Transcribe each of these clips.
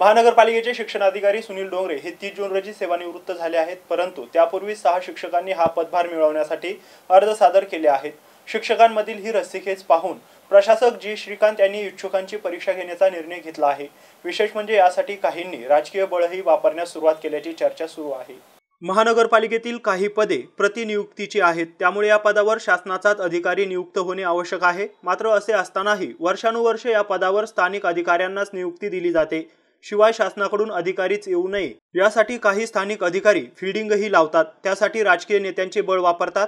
महानगरपालिकेचे शिक्षणाधिकारी सुनील डोंगरे हे तीस जून रोजी सेवानिवृत्त झाले आहेत परंतु त्यापूर्वी सहा शिक्षकांनी हा पदभार मिळवण्यासाठी अर्ज सादर केले आहेत शिक्षकांमधील ही रस्सीखेच पाहून प्रशासक जी श्रीकांत यांनी इच्छुकांची परीक्षा घेण्याचा निर्णय घेतला आहे विशेष म्हणजे यासाठी काहींनी राजकीय बळही वापरण्यास सुरुवात केल्याची चर्चा सुरू आहे महानगरपालिकेतील काही पदे प्रतिनियुक्तीची आहेत त्यामुळे या पदावर शासनाचाच अधिकारी नियुक्त होणे आवश्यक आहे मात्र असे असतानाही वर्षानुवर्षे या पदावर स्थानिक अधिकाऱ्यांनाच नियुक्ती दिली जाते शिवाय शासनाकडून अधिकारीच येऊ नये यासाठी काही स्थानिक अधिकारी फिडिंगही लावतात त्यासाठी राजकीय नेत्यांचे बळ वापरतात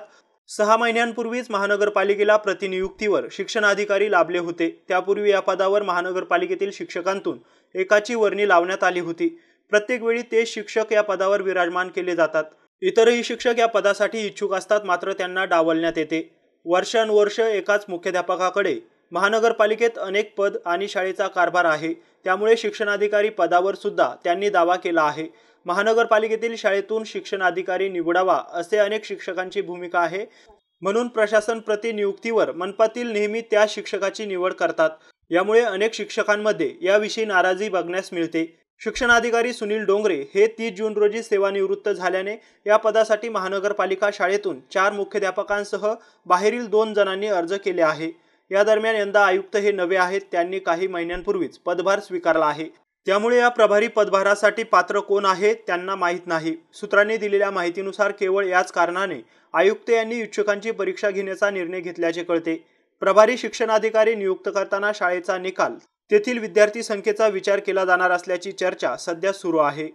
सहा महिन्यांपूर्वीच महानगरपालिकेला प्रतिनियुक्तीवर शिक्षणाधिकारी लाभले होते त्यापूर्वी या पदावर महानगरपालिकेतील शिक्षकांतून एकाची वर्णी लावण्यात आली होती प्रत्येक वेळी ते शिक्षक या पदावर विराजमान केले जातात इतरही शिक्षक या पदासाठी इच्छुक असतात मात्र त्यांना डावलण्यात येते वर्षानुवर्ष एकाच मुख्याध्यापकाकडे महानगरपालिकेत अनेक पद आणि शाळेचा कारभार आहे त्यामुळे शिक्षणाधिकारी पदावर सुद्धा त्यांनी दावा केला आहे महानगरपालिकेतील शाळेतून शिक्षणाधिकारी निवडावा असे अनेक शिक्षकांची भूमिका आहे म्हणून प्रशासन प्रति नियुक्तीवर मनपातील नेहमी त्या शिक्षकाची निवड करतात यामुळे अनेक शिक्षकांमध्ये याविषयी नाराजी बघण्यास मिळते शिक्षणाधिकारी सुनील डोंगरे हे तीस जून रोजी सेवानिवृत्त झाल्याने या पदासाठी महानगरपालिका शाळेतून चार मुख्याध्यापकांसह बाहेरील दोन जणांनी अर्ज केले आहे या दरम्यान यंदा आयुक्त हे नवे आहेत त्यांनी काही महिन्यांपूर्वीच पदभार स्वीकारला आहे त्यामुळे या प्रभारी पदभारासाठी पात्र कोण आहे त्यांना माहीत नाही सूत्रांनी दिलेल्या माहितीनुसार केवळ याच कारणाने आयुक्त यांनी इच्छुकांची परीक्षा घेण्याचा निर्णय घेतल्याचे कळते प्रभारी शिक्षणाधिकारी नियुक्त करताना शाळेचा निकाल तेथील विद्यार्थी संख्येचा विचार केला जाणार असल्याची चर्चा सध्या सुरू आहे